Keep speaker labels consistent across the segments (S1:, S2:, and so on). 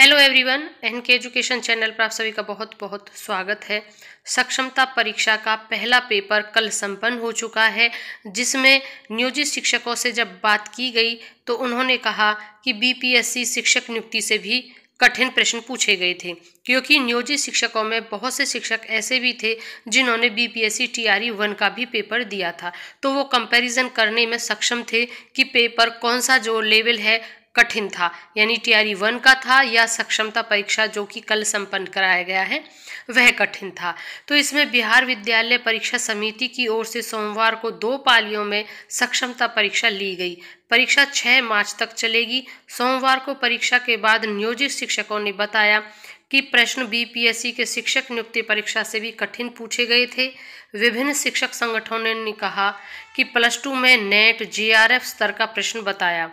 S1: hello everyone N K education channel पर आप सभी का बहुत बहुत स्वागत है सक्षमता परीक्षा का पहला पेपर कल संपन्न हो चुका है जिसमें नियोजित शिक्षकों से जब बात की गई तो उन्होंने कहा कि बीपीएससी शिक्षक नियुक्ति से भी कठिन प्रश्न पूछे गए थे क्योंकि नियोजित शिक्षकों में बहुत से शिक्षक ऐसे भी थे जिन्होंने B P S C T R E one का भी पेपर दिया था तो वो कंपैरिजन करने में सक्षम थे कि पेपर कौन सा जो लेवल है कठिन था यानी टीआरई वन का था या सक्षमता परीक्षा जो कि कल संपन्न कराया गया है वह कठिन था तो इसमें बिहार विद्यालय परीक्षा समिति की ओर से सोमवार को दो पालियों में सक्षमता परीक्षा ली गई परीक्षा 6 मार्च तक चलेगी सोमवार को परीक्षा के बाद नियोजित शिक्षकों ने बताया कि प्रश्न बीपीएससी के शिक्षक नियुक्ति परीक्षा से भी कठिन पूछे गए थे विभिन्न शिक्षक संगठनों ने कहा कि प्लस टू में नेट जीआरएफ स्तर का प्रश्न बताया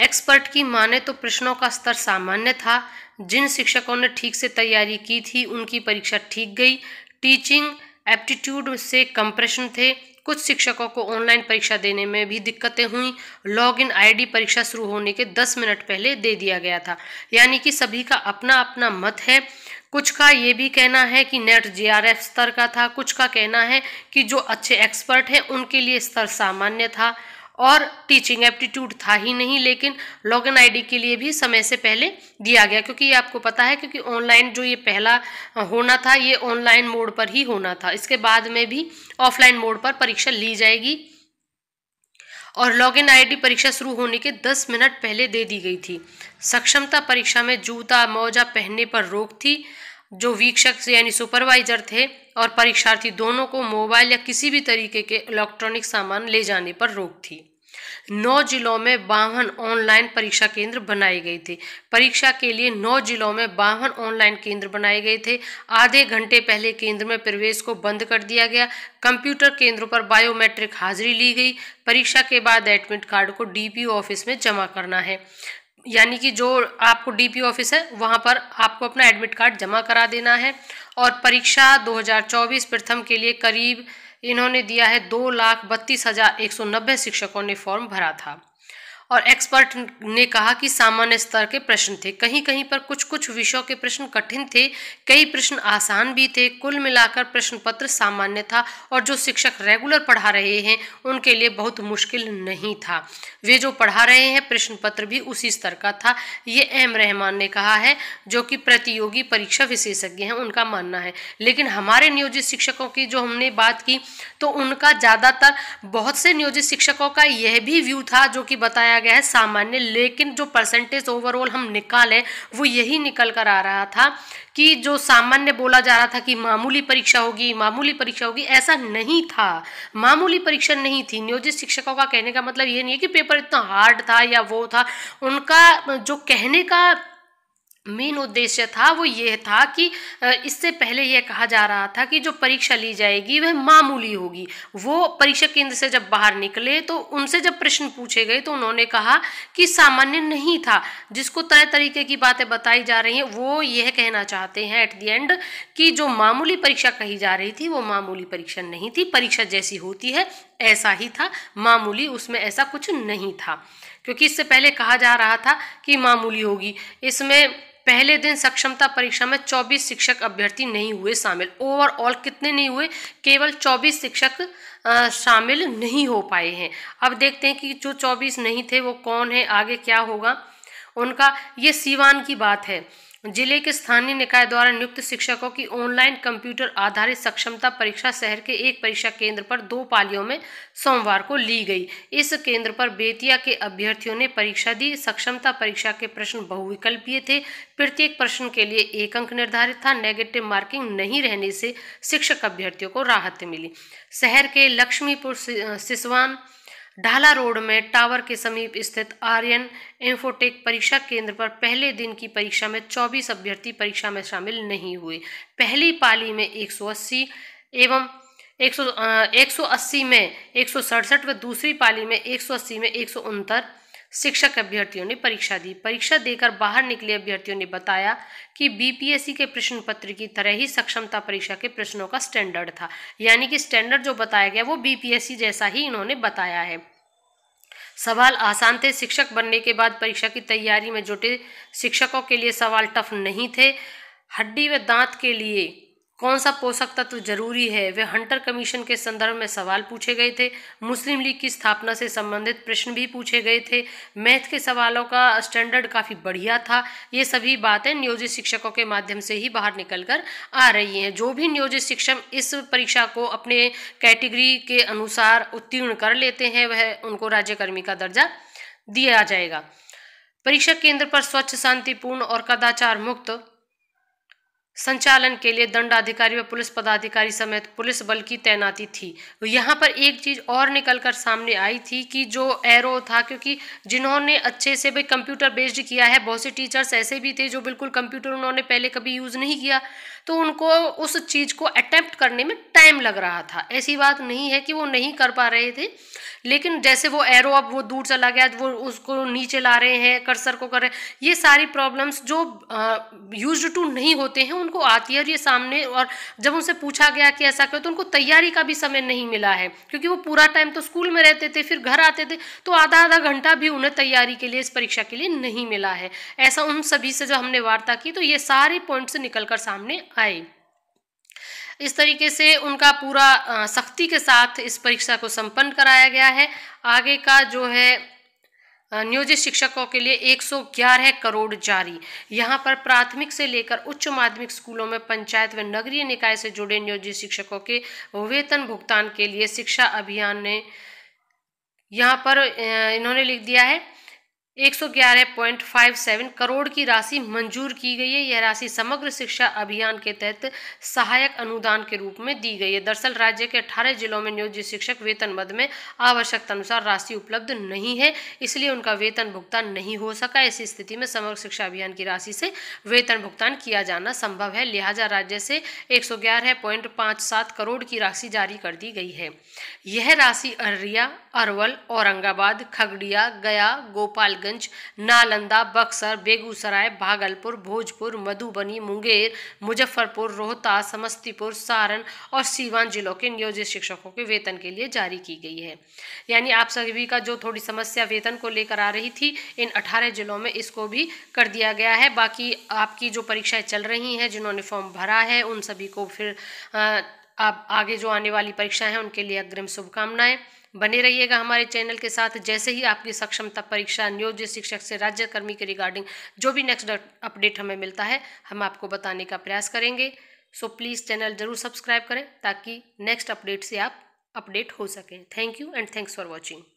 S1: एक्सपर्ट की माने तो प्रश्नों का स्तर सामान्य था जिन शिक्षकों ने ठीक से तैयारी की थी उनकी परीक्षा ठीक गई टीचिंग एप्टीट्यूड से कम प्रश्न थे कुछ शिक्षकों को ऑनलाइन परीक्षा देने में भी दिक्कतें हुई लॉग इन आई परीक्षा शुरू होने के 10 मिनट पहले दे दिया गया था यानी कि सभी का अपना अपना मत है कुछ का ये भी कहना है कि नेट जीआरएफ स्तर का था कुछ का कहना है कि जो अच्छे एक्सपर्ट हैं उनके लिए स्तर सामान्य था और टीचिंग एप्टीट्यूड था ही नहीं लेकिन लॉगिन आईडी के लिए भी समय से पहले दिया गया क्योंकि ये आपको पता है क्योंकि ऑनलाइन जो ये पहला होना था ये ऑनलाइन मोड पर ही होना था इसके बाद में भी ऑफलाइन मोड पर परीक्षा ली जाएगी और लॉगिन आईडी परीक्षा शुरू होने के 10 मिनट पहले दे दी गई थी सक्षमता परीक्षा में जूता मौजा पहनने पर रोक थी जो वीक्षक यानी सुपरवाइजर थे और परीक्षार्थी दोनों को मोबाइल या किसी भी तरीके के इलेक्ट्रॉनिक सामान ले जाने पर रोक थी नौ जिलों में बावन ऑनलाइन परीक्षा केंद्र बनाए गए थे परीक्षा के लिए नौ जिलों में बावन ऑनलाइन केंद्र बनाए गए थे आधे घंटे पहले केंद्र में प्रवेश को बंद कर दिया गया कंप्यूटर केंद्रों पर बायोमेट्रिक हाजिरी ली गई परीक्षा के बाद एडमिट कार्ड को डीपीओ ऑफिस में जमा करना है यानी कि जो आपको डीपी ऑफिस है वहाँ पर आपको अपना एडमिट कार्ड जमा करा देना है और परीक्षा 2024 प्रथम के लिए करीब इन्होंने दिया है दो लाख बत्तीस हज़ार एक सौ नब्बे शिक्षकों ने फॉर्म भरा था और एक्सपर्ट ने कहा कि सामान्य स्तर के प्रश्न थे कहीं कहीं पर कुछ कुछ विषयों के प्रश्न कठिन थे कई प्रश्न आसान भी थे कुल मिलाकर प्रश्न पत्र सामान्य था और जो शिक्षक रेगुलर पढ़ा रहे हैं उनके लिए बहुत मुश्किल नहीं था वे जो पढ़ा रहे हैं प्रश्न पत्र भी उसी स्तर का था ये एम रहमान ने कहा है जो कि प्रतियोगी परीक्षा विशेषज्ञ हैं उनका मानना है लेकिन हमारे नियोजित शिक्षकों की जो हमने बात की तो उनका ज़्यादातर बहुत से नियोजित शिक्षकों का यह भी व्यू था जो कि बताया गया है सामान्य लेकिन जो परसेंटेज ओवरऑल हम निकाले वो यही निकल कर आ रहा था कि जो सामान्य बोला जा रहा था कि मामूली परीक्षा होगी मामूली परीक्षा होगी ऐसा नहीं था मामूली परीक्षा नहीं थी नियोजित शिक्षकों का कहने का मतलब ये नहीं है कि पेपर इतना हार्ड था या वो था उनका जो कहने का मेन उद्देश्य था वो ये था कि इससे पहले यह कहा जा रहा था कि जो परीक्षा ली जाएगी वह मामूली होगी वो परीक्षा केंद्र से जब बाहर निकले तो उनसे जब प्रश्न पूछे गए तो उन्होंने कहा कि सामान्य नहीं था जिसको तरह तरीके की बातें बताई जा रही हैं वो यह कहना चाहते हैं एट दी एंड कि जो मामूली परीक्षा कही जा रही थी वो मामूली परीक्षा नहीं थी परीक्षा जैसी होती है ऐसा ही था मामूली उसमें ऐसा कुछ नहीं था क्योंकि इससे पहले कहा जा रहा था कि मामूली होगी इसमें पहले दिन सक्षमता परीक्षा में 24 शिक्षक अभ्यर्थी नहीं हुए शामिल ओवरऑल कितने नहीं हुए केवल 24 शिक्षक शामिल नहीं हो पाए हैं अब देखते हैं कि जो 24 नहीं थे वो कौन है आगे क्या होगा उनका ये सीवान की बात है जिले के स्थानीय निकाय द्वारा नियुक्त शिक्षकों की ऑनलाइन कंप्यूटर आधारित सक्षमता परीक्षा शहर के एक परीक्षा केंद्र पर दो पालियों में सोमवार को ली गई इस केंद्र पर बेतिया के अभ्यर्थियों ने परीक्षा दी सक्षमता परीक्षा के प्रश्न बहुविकल्पीय थे प्रत्येक प्रश्न के लिए एक अंक निर्धारित था नेगेटिव मार्किंग नहीं रहने से शिक्षक अभ्यर्थियों को राहत मिली शहर के लक्ष्मीपुर सिसवान ढाला रोड में टावर के समीप स्थित आर्यन इंफोटेक परीक्षा केंद्र पर पहले दिन की परीक्षा में 24 अभ्यर्थी परीक्षा में शामिल नहीं हुए पहली पाली में 180 एवं एक सौ में एक व दूसरी पाली में 180 में एक शिक्षक अभ्यर्थियों ने परीक्षा दी परीक्षा देकर बाहर निकले अभ्यर्थियों ने बताया कि बीपीएससी के प्रश्न पत्र की तरह ही सक्षमता परीक्षा के प्रश्नों का स्टैंडर्ड था यानी कि स्टैंडर्ड जो बताया गया वो बीपीएससी जैसा ही इन्होंने बताया है सवाल आसान थे शिक्षक बनने के बाद परीक्षा की तैयारी में जुटे शिक्षकों के लिए सवाल टफ नहीं थे हड्डी व दांत के लिए कौन सा पोषक तत्व जरूरी है वे हंटर कमीशन के संदर्भ में सवाल पूछे गए थे मुस्लिम लीग की स्थापना से संबंधित प्रश्न भी पूछे गए थे मैथ के सवालों का स्टैंडर्ड काफ़ी बढ़िया था ये सभी बातें नियोजित शिक्षकों के माध्यम से ही बाहर निकल कर आ रही हैं जो भी नियोजित शिक्षक इस परीक्षा को अपने कैटेगरी के अनुसार उत्तीर्ण कर लेते हैं वह उनको राज्यकर्मी का दर्जा दिया जाएगा परीक्षा केंद्र पर स्वच्छ शांतिपूर्ण और कदाचार मुक्त संचालन के लिए दंडाधिकारी व पुलिस पदाधिकारी समेत पुलिस बल की तैनाती थी यहाँ पर एक चीज़ और निकल कर सामने आई थी कि जो एरो था क्योंकि जिन्होंने अच्छे से भाई कंप्यूटर बेस्ड किया है बहुत से टीचर्स ऐसे भी थे जो बिल्कुल कंप्यूटर उन्होंने पहले कभी यूज़ नहीं किया तो उनको उस चीज़ को अटैम्प्ट करने में टाइम लग रहा था ऐसी बात नहीं है कि वो नहीं कर पा रहे थे लेकिन जैसे वो एरो अब वो दूर चला गया वो उसको नीचे ला रहे हैं कर्सर को कर रहे हैं ये सारी प्रॉब्लम्स जो यूज टू नहीं होते हैं उनको आती है और ये सामने और जब उनसे पूछा गया कि ऐसा क्यों तो उनको तैयारी का भी समय नहीं मिला है क्योंकि वो पूरा टाइम तो स्कूल में रहते थे फिर घर आते थे तो आधा आधा घंटा भी उन्हें तैयारी के लिए इस परीक्षा के लिए नहीं मिला है ऐसा उन सभी से जब हमने वार्ता की तो ये सारे पॉइंट्स निकल कर सामने आए इस तरीके से उनका पूरा सख्ती के साथ इस परीक्षा को संपन्न कराया गया है आगे का जो है नियोजित शिक्षकों के लिए 111 करोड़ जारी यहाँ पर प्राथमिक से लेकर उच्च माध्यमिक स्कूलों में पंचायत व नगरीय निकाय से जुड़े नियोजित शिक्षकों के वेतन भुगतान के लिए शिक्षा अभियान ने यहाँ पर इन्होंने लिख दिया है 111.57 करोड़ की राशि मंजूर की गई है यह राशि समग्र शिक्षा अभियान के तहत सहायक अनुदान के रूप में दी गई है दरअसल राज्य के 18 जिलों में नियोजित शिक्षक वेतन मद में आवश्यकता अनुसार राशि उपलब्ध नहीं है इसलिए उनका वेतन भुगतान नहीं हो सका ऐसी स्थिति में समग्र शिक्षा अभियान की राशि से वेतन भुगतान किया जाना संभव है लिहाजा राज्य से एक करोड़ की राशि जारी कर दी गई है यह राशि अररिया अरवल औरंगाबाद खगड़िया गया गोपाल लालगंज नालंदा बक्सर बेगूसराय भागलपुर भोजपुर मधुबनी मुंगेर मुजफ्फरपुर रोहतास समस्तीपुर सारण और सीवान जिलों के नियोजित शिक्षकों के वेतन के लिए जारी की गई है यानी आप सभी का जो थोड़ी समस्या वेतन को लेकर आ रही थी इन अठारह जिलों में इसको भी कर दिया गया है बाकी आपकी जो परीक्षाएं चल रही हैं जिन्होंने फॉर्म भरा है उन सभी को फिर आप आगे जो आने वाली परीक्षाएं हैं उनके लिए अग्रिम शुभकामनाएं बने रहिएगा हमारे चैनल के साथ जैसे ही आपकी सक्षमता परीक्षा नियोजित शिक्षक से राज्यकर्मी के रिगार्डिंग जो भी नेक्स्ट अपडेट हमें मिलता है हम आपको बताने का प्रयास करेंगे सो प्लीज़ चैनल ज़रूर सब्सक्राइब करें ताकि नेक्स्ट अपडेट से आप अपडेट हो सकें thank you and thanks for watching